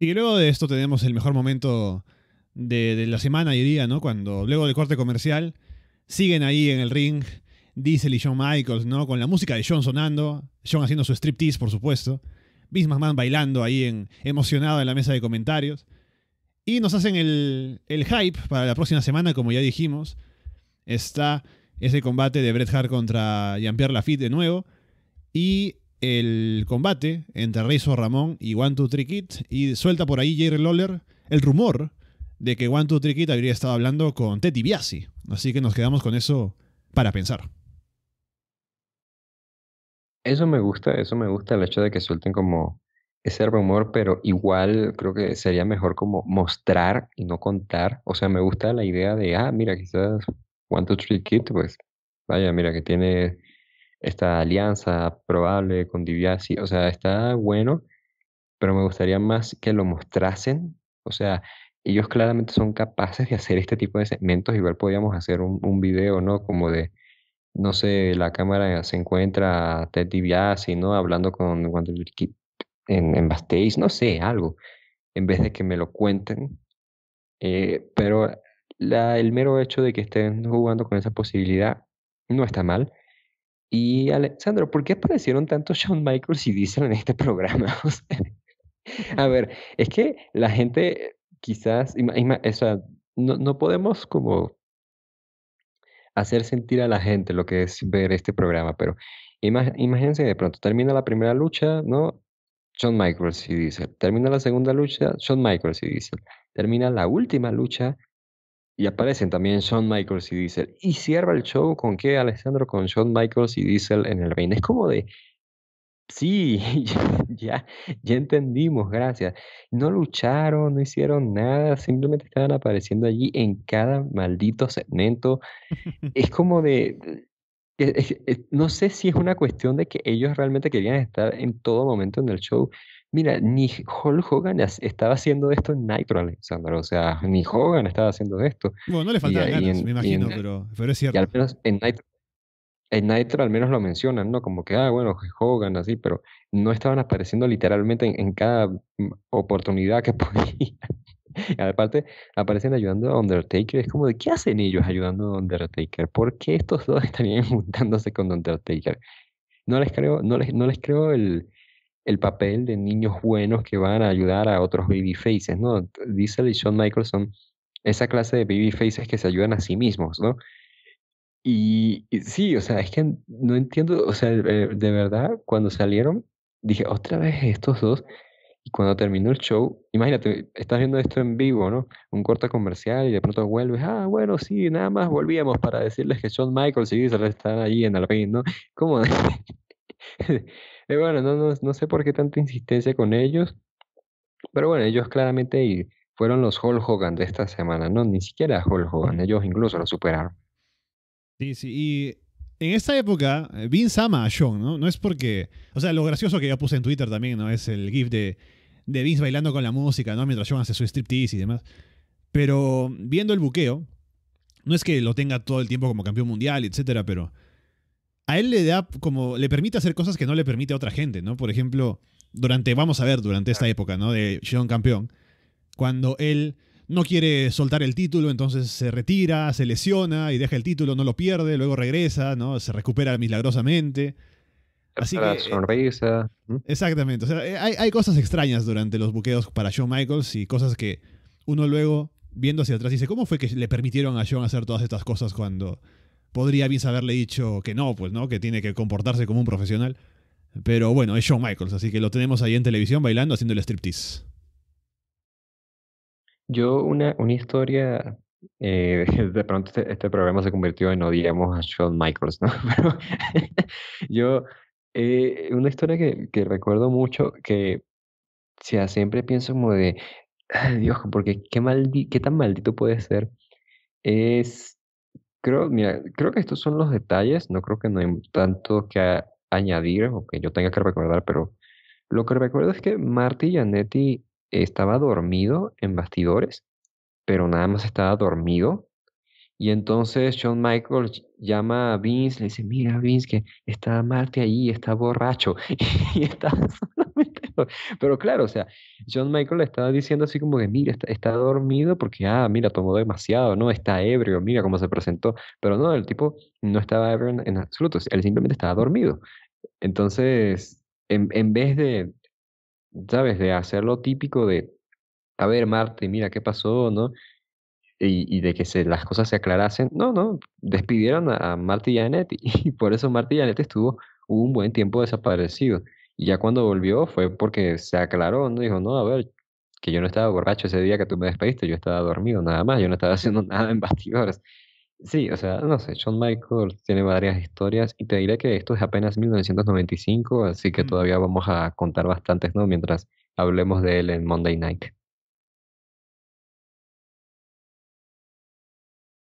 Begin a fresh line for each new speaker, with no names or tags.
Y luego de esto tenemos el mejor momento de, la semana y día, ¿no? Cuando luego del corte comercial siguen ahí en el ring Diesel y Shawn Michaels, ¿no? Con la música de Shawn sonando, Shawn haciendo su striptease, por supuesto. Vince McMahon bailando ahí en, emocionado en la mesa de comentarios. Y nos hacen el, el hype para la próxima semana, como ya dijimos. Está ese combate de Bret Hart contra Jean-Pierre Lafitte de nuevo. Y el combate entre Reizo Ramón y One Two Three Kid y suelta por ahí Jerry Lawler el rumor de que One Two Three Kid habría estado hablando con Teddy Biasi. Así que nos quedamos con eso para pensar.
Eso me gusta, eso me gusta el hecho de que suelten como ese rumor, pero igual creo que sería mejor como mostrar y no contar. O sea, me gusta la idea de, ah, mira, quizás One Two Three Kid, pues vaya, mira que tiene esta alianza probable con Diviasi, o sea, está bueno, pero me gustaría más que lo mostrasen, o sea, ellos claramente son capaces de hacer este tipo de segmentos, igual podríamos hacer un, un video, ¿no? Como de, no sé, la cámara se encuentra Ted DiBiase, ¿no? Hablando con en, en Bastéis no sé, algo, en vez de que me lo cuenten, eh, pero la, el mero hecho de que estén jugando con esa posibilidad no está mal, y Alexandro, ¿por qué aparecieron tanto Shawn Michaels y Diesel en este programa? a ver, es que la gente quizás, no, no podemos como hacer sentir a la gente lo que es ver este programa, pero imagínense de pronto, termina la primera lucha, ¿no? Shawn Michaels y Diesel. Termina la segunda lucha, Shawn Michaels y Diesel. Termina la última lucha, y aparecen también Shawn Michaels y Diesel. Y cierra el show con que Alessandro con Shawn Michaels y Diesel en el reino? Es como de, sí, ya, ya entendimos, gracias. No lucharon, no hicieron nada, simplemente estaban apareciendo allí en cada maldito segmento. es como de, e, e, e, no sé si es una cuestión de que ellos realmente querían estar en todo momento en el show mira, ni Hulk Hogan estaba haciendo esto en Nitro, Alexander. O sea, ni ah. Hogan estaba haciendo esto.
Bueno, no le faltaban ganas, me imagino, pero,
es cierto. Y al menos en Nitro, en Nitro al menos lo mencionan, ¿no? Como que, ah, bueno, Hogan, así, pero no estaban apareciendo literalmente en, cada mm, oportunidad que podía aparte, aparecen ayudando a Undertaker. Es como de, ¿qué hacen ellos ayudando a Undertaker? ¿Por qué estos dos estarían juntándose con Undertaker? No les creo, no les, no les creo el, el papel de niños buenos que van a ayudar a otros babyfaces, ¿no? Diesel y Shawn son esa clase de baby faces que se ayudan a sí mismos, ¿no? Y, sí, o sea, es que no entiendo, o sea, eh, de verdad, cuando salieron, dije, otra vez estos dos, y cuando terminó el show, imagínate, estás viendo esto en vivo, ¿no? Un corto comercial y de pronto vuelves, ah, bueno, sí, nada más volvíamos para decirles que Shawn Michaels y Diesel están allí en Alpine, ¿no? ¿Cómo? Eh, bueno, no, no, no, sé por qué tanta insistencia con ellos, pero bueno, ellos claramente fueron los Hulk Hogan de esta semana, ¿no? Ni siquiera Hulk Hogan, ellos incluso lo superaron.
Sí, sí, y en esta época, eh, Vince ama a Sean, ¿no? No es porque. O sea, lo gracioso que yo puse en Twitter también, ¿no? Es el GIF de, de Vince bailando con la música, ¿no? Mientras Sean hace su striptease y demás. Pero viendo el buqueo, no es que lo tenga todo el tiempo como campeón mundial, etcétera, pero a él le da como, le permite hacer cosas que no le permite a otra gente, ¿no? Por ejemplo, durante, vamos a ver, durante esta época, ¿no? De Shawn campeón, cuando él no quiere soltar el título, entonces se retira, se lesiona y deja el título, no lo pierde, luego regresa, ¿no? Se recupera milagrosamente.
Así la eh, sonrisa.
Exactamente. O sea, eh, hay, hay, cosas extrañas durante los buqueos para Shawn Michaels y cosas que uno luego, viendo hacia atrás, dice, ¿cómo fue que le permitieron a Shawn hacer todas estas cosas cuando podría bien haberle dicho que no, pues no, que tiene que comportarse como un profesional. Pero bueno, es Shawn Michaels, así que lo tenemos ahí en televisión bailando, haciendo el striptease.
Yo, una, una historia, eh, de pronto este, este, programa se convirtió en odiamos a Shawn Michaels, ¿no? Pero yo, eh, una historia que, que recuerdo mucho, que sea, siempre pienso como de, Dios, porque qué, qué tan maldito puede ser, es creo, creo que estos son los detalles. No creo que no hay tanto que añadir o que yo tenga que recordar, pero lo que recuerdo es que Marty Janetti estaba dormido en bastidores, pero nada más estaba dormido. Y entonces John Michael llama a Vince, le dice, mira Vince, que está Marty ahí, está borracho. y está solamente... Pero claro, o sea, John Michael estaba diciendo así como que, mira, está, dormido porque, ah, mira, tomó demasiado, no, está ebrio, mira cómo se presentó. Pero no, el tipo no estaba ebrio en, absoluto, él simplemente estaba dormido. Entonces, en, en vez de, ¿sabes?, de hacer lo típico de, a ver, Marte, mira qué pasó, ¿no? Y, y, de que se, las cosas se aclarasen. No, no, despidieron a, Marty y Annette y, por eso Marty y Annette estuvo un buen tiempo desaparecido. Y ya cuando volvió fue porque se aclaró, ¿no? Dijo, no, a ver, que yo no estaba borracho ese día que tú me despediste, yo estaba dormido nada más, yo no estaba haciendo nada en bastidores. Sí, o sea, no sé, John Michael tiene varias historias y te diré que esto es apenas 1995, así que todavía vamos a contar bastantes, ¿no? Mientras hablemos de él en Monday Night.